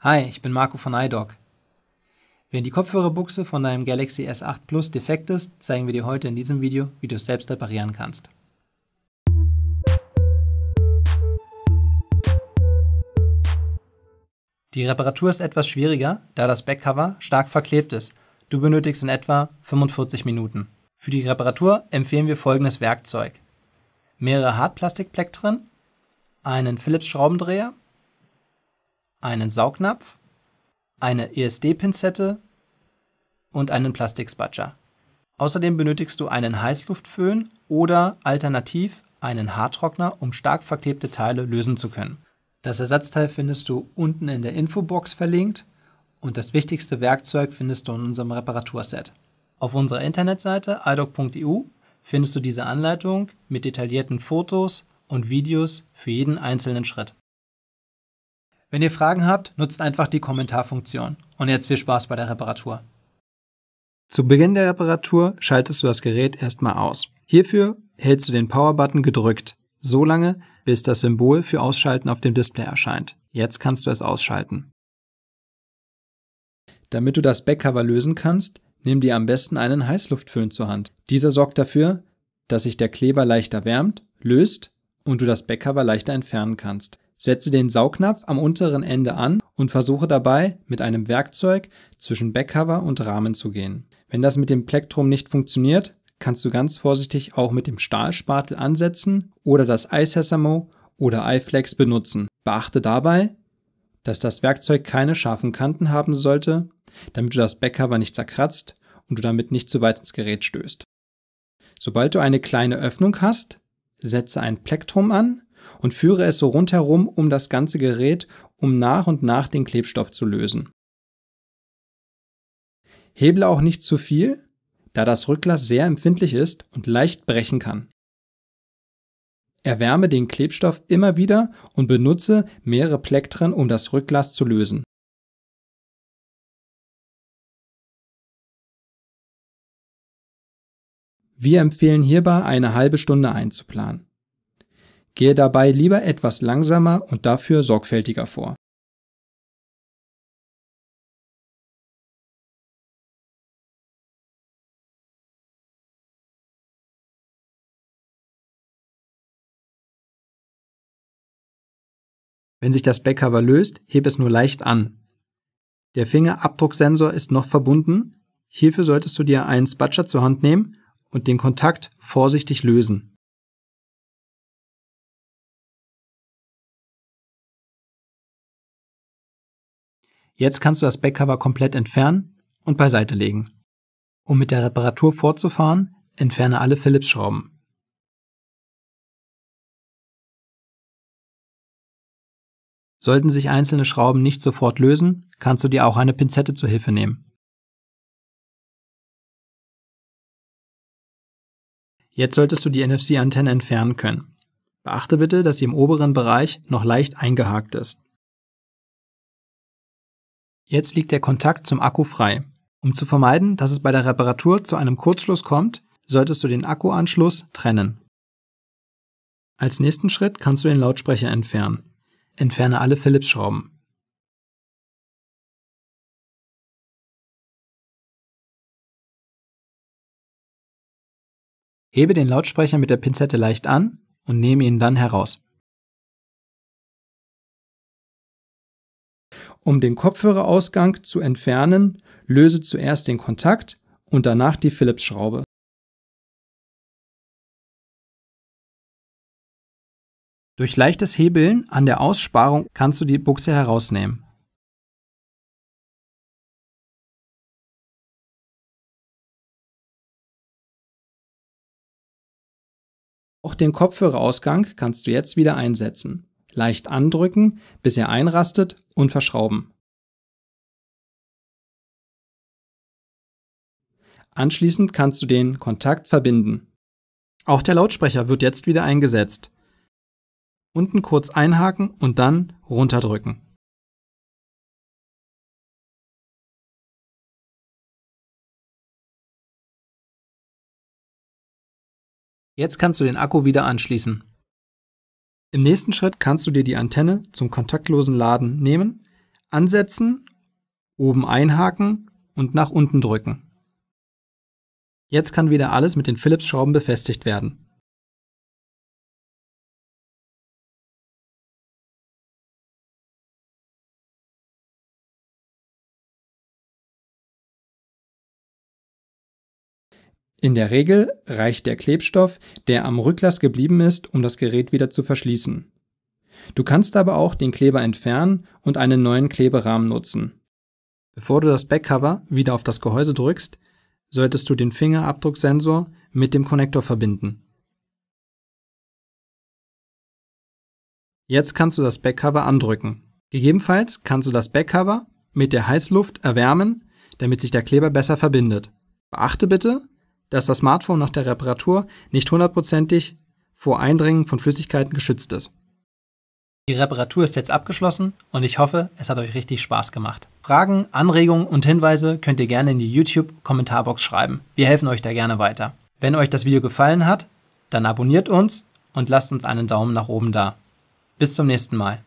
Hi, ich bin Marco von iDoc. Wenn die Kopfhörerbuchse von deinem Galaxy S8 Plus defekt ist, zeigen wir dir heute in diesem Video, wie du es selbst reparieren kannst. Die Reparatur ist etwas schwieriger, da das Backcover stark verklebt ist. Du benötigst in etwa 45 Minuten. Für die Reparatur empfehlen wir folgendes Werkzeug. Mehrere Hartplastikplektren, einen Philips Schraubendreher einen Saugnapf, eine ESD-Pinzette und einen plastik Außerdem benötigst du einen Heißluftföhn oder alternativ einen Haartrockner, um stark verklebte Teile lösen zu können. Das Ersatzteil findest du unten in der Infobox verlinkt und das wichtigste Werkzeug findest du in unserem Reparaturset. Auf unserer Internetseite idoc.eu findest du diese Anleitung mit detaillierten Fotos und Videos für jeden einzelnen Schritt. Wenn ihr Fragen habt, nutzt einfach die Kommentarfunktion. Und jetzt viel Spaß bei der Reparatur. Zu Beginn der Reparatur schaltest du das Gerät erstmal aus. Hierfür hältst du den Power-Button gedrückt, so lange, bis das Symbol für Ausschalten auf dem Display erscheint. Jetzt kannst du es ausschalten. Damit du das Backcover lösen kannst, nimm dir am besten einen Heißluftföhn zur Hand. Dieser sorgt dafür, dass sich der Kleber leichter wärmt, löst und du das Backcover leichter entfernen kannst. Setze den Saugnapf am unteren Ende an und versuche dabei, mit einem Werkzeug zwischen Backcover und Rahmen zu gehen. Wenn das mit dem Plektrum nicht funktioniert, kannst du ganz vorsichtig auch mit dem Stahlspatel ansetzen oder das iSesamo oder iFlex benutzen. Beachte dabei, dass das Werkzeug keine scharfen Kanten haben sollte, damit du das Backcover nicht zerkratzt und du damit nicht zu weit ins Gerät stößt. Sobald du eine kleine Öffnung hast, setze ein Plektrum an und führe es so rundherum um das ganze Gerät, um nach und nach den Klebstoff zu lösen. Heble auch nicht zu viel, da das Rückglas sehr empfindlich ist und leicht brechen kann. Erwärme den Klebstoff immer wieder und benutze mehrere Plektren, um das Rückglas zu lösen. Wir empfehlen hierbei eine halbe Stunde einzuplanen. Gehe dabei lieber etwas langsamer und dafür sorgfältiger vor. Wenn sich das Backcover löst, heb es nur leicht an. Der Fingerabdrucksensor ist noch verbunden. Hierfür solltest du dir einen Spatscher zur Hand nehmen und den Kontakt vorsichtig lösen. Jetzt kannst du das Backcover komplett entfernen und beiseite legen. Um mit der Reparatur fortzufahren, entferne alle philips schrauben Sollten sich einzelne Schrauben nicht sofort lösen, kannst du dir auch eine Pinzette zur Hilfe nehmen. Jetzt solltest du die NFC-Antenne entfernen können. Beachte bitte, dass sie im oberen Bereich noch leicht eingehakt ist. Jetzt liegt der Kontakt zum Akku frei. Um zu vermeiden, dass es bei der Reparatur zu einem Kurzschluss kommt, solltest du den Akkuanschluss trennen. Als nächsten Schritt kannst du den Lautsprecher entfernen. Entferne alle Philips-Schrauben. Hebe den Lautsprecher mit der Pinzette leicht an und nehme ihn dann heraus. Um den Kopfhörerausgang zu entfernen, löse zuerst den Kontakt und danach die philips schraube Durch leichtes Hebeln an der Aussparung kannst du die Buchse herausnehmen. Auch den Kopfhörerausgang kannst du jetzt wieder einsetzen leicht andrücken, bis er einrastet und verschrauben. Anschließend kannst du den Kontakt verbinden. Auch der Lautsprecher wird jetzt wieder eingesetzt. Unten kurz einhaken und dann runterdrücken. Jetzt kannst du den Akku wieder anschließen. Im nächsten Schritt kannst du dir die Antenne zum kontaktlosen Laden nehmen, ansetzen, oben einhaken und nach unten drücken. Jetzt kann wieder alles mit den philips schrauben befestigt werden. In der Regel reicht der Klebstoff, der am Rücklass geblieben ist, um das Gerät wieder zu verschließen. Du kannst aber auch den Kleber entfernen und einen neuen Kleberahmen nutzen. Bevor du das Backcover wieder auf das Gehäuse drückst, solltest du den Fingerabdrucksensor mit dem Konnektor verbinden. Jetzt kannst du das Backcover andrücken. Gegebenenfalls kannst du das Backcover mit der Heißluft erwärmen, damit sich der Kleber besser verbindet. Beachte bitte, dass das Smartphone nach der Reparatur nicht hundertprozentig vor Eindringen von Flüssigkeiten geschützt ist. Die Reparatur ist jetzt abgeschlossen und ich hoffe, es hat euch richtig Spaß gemacht. Fragen, Anregungen und Hinweise könnt ihr gerne in die YouTube-Kommentarbox schreiben. Wir helfen euch da gerne weiter. Wenn euch das Video gefallen hat, dann abonniert uns und lasst uns einen Daumen nach oben da. Bis zum nächsten Mal.